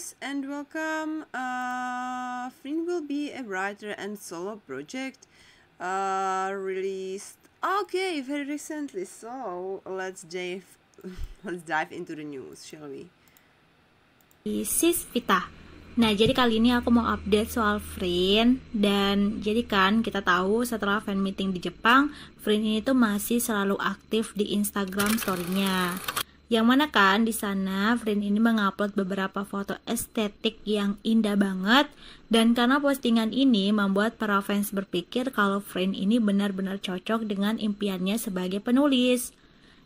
guys and welcome! Uh, Frin will be a writer and solo project uh, released okay very recently so let's dive let's dive into the news shall we Isis Vita Nah, jadi kali ini aku mau update soal Frin dan jadi kan kita tahu setelah fan meeting di Jepang, Frin ini tuh masih selalu aktif di Instagram story-nya. Yang mana kan di sana Frin ini mengupload beberapa foto estetik yang indah banget dan karena postingan ini membuat para fans berpikir kalau Frin ini benar-benar cocok dengan impiannya sebagai penulis.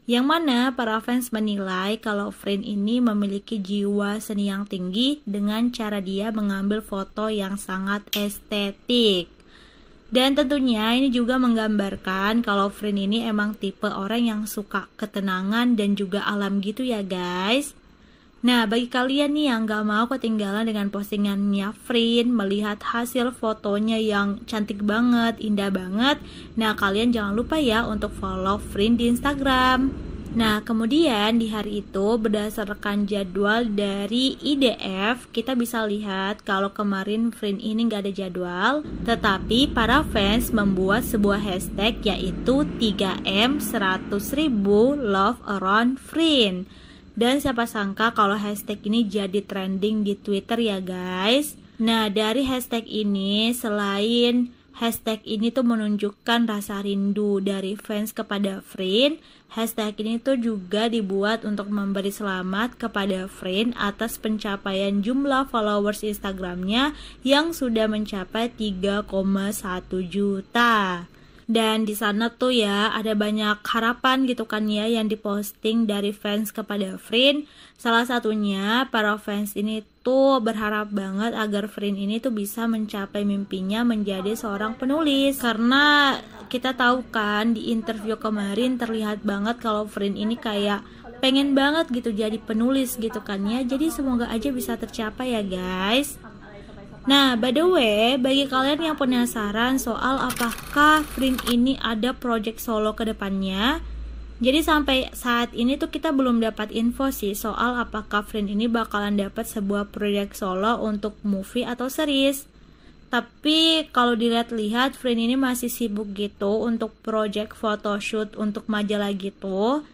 Yang mana para fans menilai kalau Frin ini memiliki jiwa seni yang tinggi dengan cara dia mengambil foto yang sangat estetik. Dan tentunya ini juga menggambarkan kalau Frin ini emang tipe orang yang suka ketenangan dan juga alam gitu ya guys. Nah, bagi kalian nih yang gak mau ketinggalan dengan postingannya Frin, melihat hasil fotonya yang cantik banget, indah banget, nah kalian jangan lupa ya untuk follow Frin di Instagram. Nah, kemudian di hari itu berdasarkan jadwal dari IDF, kita bisa lihat kalau kemarin Frin ini nggak ada jadwal, tetapi para fans membuat sebuah hashtag yaitu 3M 100.000 Love Around Frin. Dan siapa sangka kalau hashtag ini jadi trending di Twitter ya guys. Nah, dari hashtag ini selain Hashtag ini tuh menunjukkan rasa rindu dari fans kepada Frin. Hashtag ini tuh juga dibuat untuk memberi selamat kepada Frin atas pencapaian jumlah followers Instagramnya yang sudah mencapai 3,1 juta dan di sana tuh ya ada banyak harapan gitu kan ya yang diposting dari fans kepada Frin salah satunya para fans ini tuh berharap banget agar Frin ini tuh bisa mencapai mimpinya menjadi seorang penulis karena kita tahu kan di interview kemarin terlihat banget kalau Frin ini kayak pengen banget gitu jadi penulis gitu kan ya jadi semoga aja bisa tercapai ya guys Nah, by the way, bagi kalian yang penasaran soal apakah Print ini ada project solo ke depannya, jadi sampai saat ini tuh kita belum dapat info sih soal apakah Print ini bakalan dapat sebuah project solo untuk movie atau series. Tapi kalau dilihat-lihat, Print ini masih sibuk gitu untuk project photoshoot untuk majalah gitu.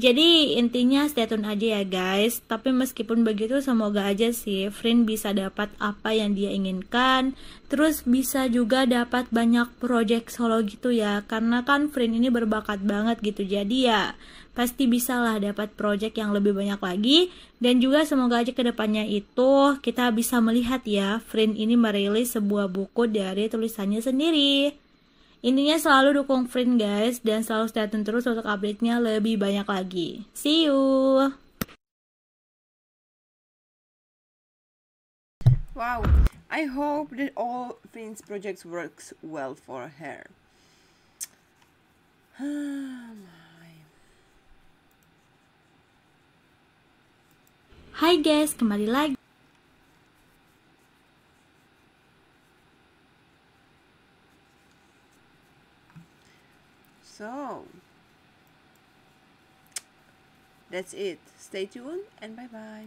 Jadi intinya stay tune aja ya guys. Tapi meskipun begitu semoga aja sih Frin bisa dapat apa yang dia inginkan. Terus bisa juga dapat banyak project solo gitu ya. Karena kan Frin ini berbakat banget gitu. Jadi ya pasti bisalah dapat project yang lebih banyak lagi. Dan juga semoga aja kedepannya itu kita bisa melihat ya Frin ini merilis sebuah buku dari tulisannya sendiri. Intinya selalu dukung Friend guys dan selalu stay tune terus untuk update-nya lebih banyak lagi. See you. Wow, I hope that all Friends projects works well for her. Hi guys, kembali lagi. So, that's it. Stay tuned and bye-bye.